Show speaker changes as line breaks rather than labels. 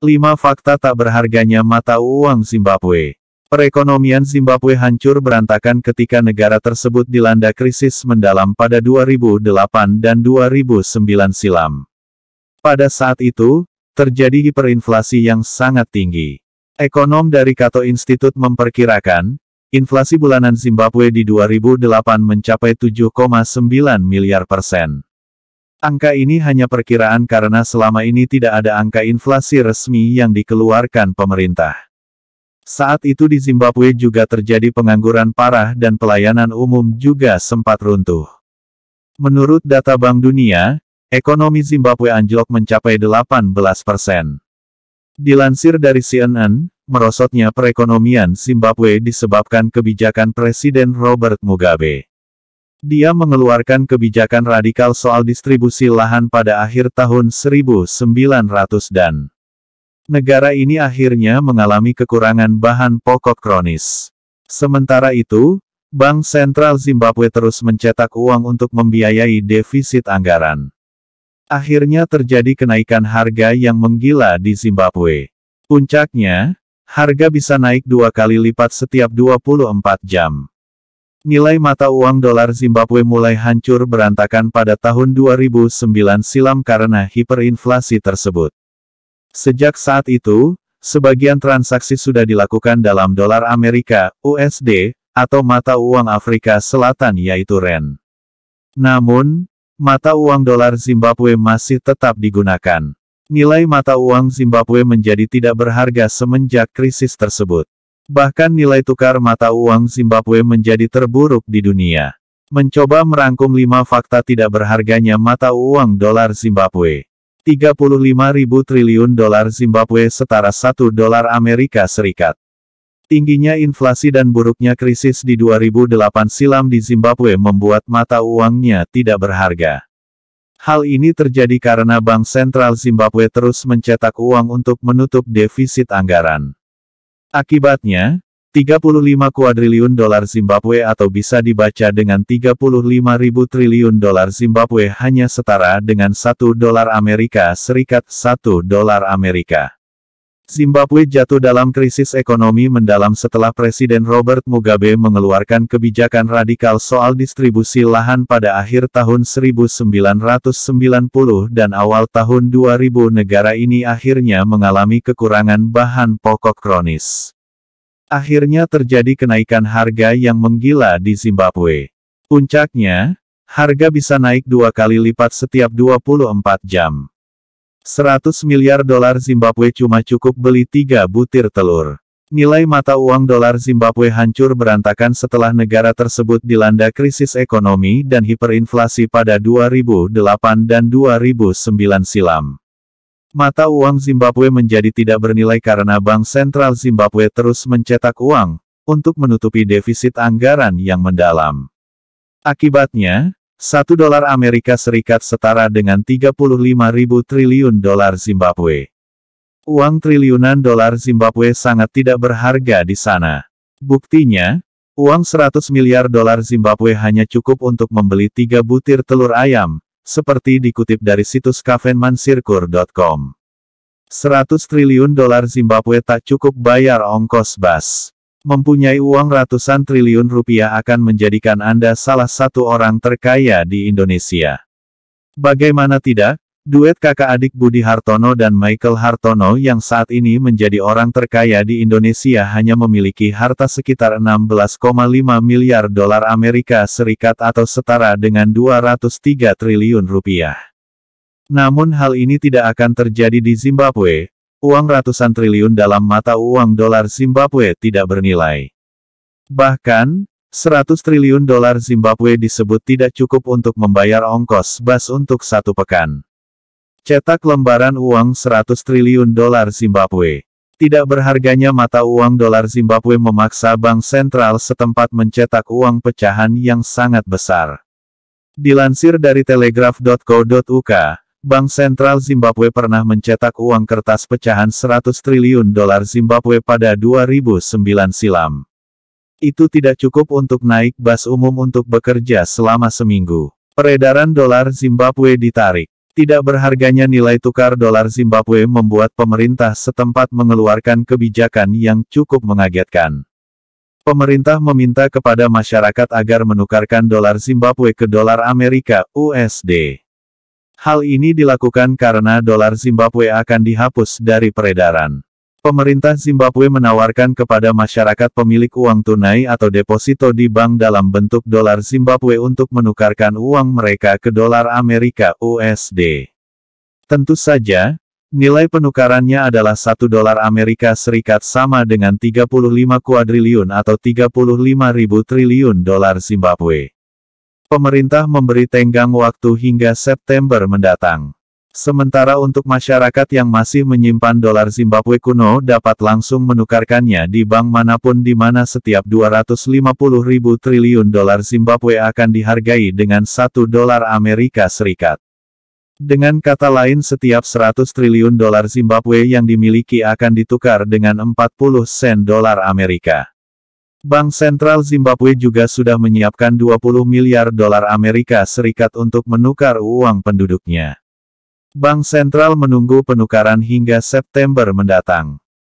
5 Fakta Tak Berharganya Mata Uang Zimbabwe Perekonomian Zimbabwe hancur berantakan ketika negara tersebut dilanda krisis mendalam pada 2008 dan 2009 silam. Pada saat itu, terjadi hiperinflasi yang sangat tinggi. Ekonom dari Kato Institute memperkirakan, inflasi bulanan Zimbabwe di 2008 mencapai 7,9 miliar persen. Angka ini hanya perkiraan karena selama ini tidak ada angka inflasi resmi yang dikeluarkan pemerintah. Saat itu di Zimbabwe juga terjadi pengangguran parah dan pelayanan umum juga sempat runtuh. Menurut data Bank Dunia, ekonomi Zimbabwe anjlok mencapai 18 persen. Dilansir dari CNN, merosotnya perekonomian Zimbabwe disebabkan kebijakan Presiden Robert Mugabe. Dia mengeluarkan kebijakan radikal soal distribusi lahan pada akhir tahun 1900 dan negara ini akhirnya mengalami kekurangan bahan pokok kronis. Sementara itu, Bank Sentral Zimbabwe terus mencetak uang untuk membiayai defisit anggaran. Akhirnya terjadi kenaikan harga yang menggila di Zimbabwe. Puncaknya, harga bisa naik dua kali lipat setiap 24 jam. Nilai mata uang dolar Zimbabwe mulai hancur berantakan pada tahun 2009 silam karena hiperinflasi tersebut. Sejak saat itu, sebagian transaksi sudah dilakukan dalam dolar Amerika, USD, atau mata uang Afrika Selatan yaitu REN. Namun, mata uang dolar Zimbabwe masih tetap digunakan. Nilai mata uang Zimbabwe menjadi tidak berharga semenjak krisis tersebut. Bahkan nilai tukar mata uang Zimbabwe menjadi terburuk di dunia. Mencoba merangkum 5 fakta tidak berharganya mata uang dolar Zimbabwe. 35 triliun dolar Zimbabwe setara 1 dolar Amerika Serikat. Tingginya inflasi dan buruknya krisis di 2008 silam di Zimbabwe membuat mata uangnya tidak berharga. Hal ini terjadi karena Bank Sentral Zimbabwe terus mencetak uang untuk menutup defisit anggaran. Akibatnya, 35 kuadriliun dolar Zimbabwe atau bisa dibaca dengan 35 ribu triliun dolar Zimbabwe hanya setara dengan 1 dolar Amerika Serikat 1 dolar Amerika. Zimbabwe jatuh dalam krisis ekonomi mendalam setelah Presiden Robert Mugabe mengeluarkan kebijakan radikal soal distribusi lahan pada akhir tahun 1990 dan awal tahun 2000 negara ini akhirnya mengalami kekurangan bahan pokok kronis. Akhirnya terjadi kenaikan harga yang menggila di Zimbabwe. Puncaknya, harga bisa naik dua kali lipat setiap 24 jam. 100 miliar dolar Zimbabwe cuma cukup beli tiga butir telur. Nilai mata uang dolar Zimbabwe hancur berantakan setelah negara tersebut dilanda krisis ekonomi dan hiperinflasi pada 2008 dan 2009 silam. Mata uang Zimbabwe menjadi tidak bernilai karena Bank Sentral Zimbabwe terus mencetak uang untuk menutupi defisit anggaran yang mendalam. Akibatnya, satu dolar Amerika Serikat setara dengan 35 ribu triliun dolar Zimbabwe. Uang triliunan dolar Zimbabwe sangat tidak berharga di sana. Buktinya, uang 100 miliar dolar Zimbabwe hanya cukup untuk membeli tiga butir telur ayam, seperti dikutip dari situs kavenmansirkur.com. 100 triliun dolar Zimbabwe tak cukup bayar ongkos bas. Mempunyai uang ratusan triliun rupiah akan menjadikan Anda salah satu orang terkaya di Indonesia. Bagaimana tidak, duet kakak adik Budi Hartono dan Michael Hartono yang saat ini menjadi orang terkaya di Indonesia hanya memiliki harta sekitar 16,5 miliar dolar Amerika Serikat atau setara dengan 203 triliun rupiah. Namun hal ini tidak akan terjadi di Zimbabwe, uang ratusan triliun dalam mata uang dolar Zimbabwe tidak bernilai. Bahkan, 100 triliun dolar Zimbabwe disebut tidak cukup untuk membayar ongkos bas untuk satu pekan. Cetak lembaran uang 100 triliun dolar Zimbabwe. Tidak berharganya mata uang dolar Zimbabwe memaksa bank sentral setempat mencetak uang pecahan yang sangat besar. Dilansir dari telegraf.co.uk, Bank Sentral Zimbabwe pernah mencetak uang kertas pecahan 100 triliun dolar Zimbabwe pada 2009 silam. Itu tidak cukup untuk naik bas umum untuk bekerja selama seminggu. Peredaran dolar Zimbabwe ditarik. Tidak berharganya nilai tukar dolar Zimbabwe membuat pemerintah setempat mengeluarkan kebijakan yang cukup mengagetkan. Pemerintah meminta kepada masyarakat agar menukarkan dolar Zimbabwe ke dolar Amerika, USD. Hal ini dilakukan karena dolar Zimbabwe akan dihapus dari peredaran. Pemerintah Zimbabwe menawarkan kepada masyarakat pemilik uang tunai atau deposito di bank dalam bentuk dolar Zimbabwe untuk menukarkan uang mereka ke dolar Amerika USD. Tentu saja, Nilai penukarannya adalah 1 dolar Amerika Serikat sama dengan 35 kuadriliun atau 35 ribu triliun dolar Zimbabwe pemerintah memberi tenggang waktu hingga September mendatang. Sementara untuk masyarakat yang masih menyimpan dolar Zimbabwe kuno dapat langsung menukarkannya di bank manapun di mana setiap 250 ribu triliun dolar Zimbabwe akan dihargai dengan 1 dolar Amerika Serikat. Dengan kata lain setiap 100 triliun dolar Zimbabwe yang dimiliki akan ditukar dengan 40 sen dolar Amerika. Bank Sentral Zimbabwe juga sudah menyiapkan 20 miliar dolar Amerika Serikat untuk menukar uang penduduknya. Bank Sentral menunggu penukaran hingga September mendatang.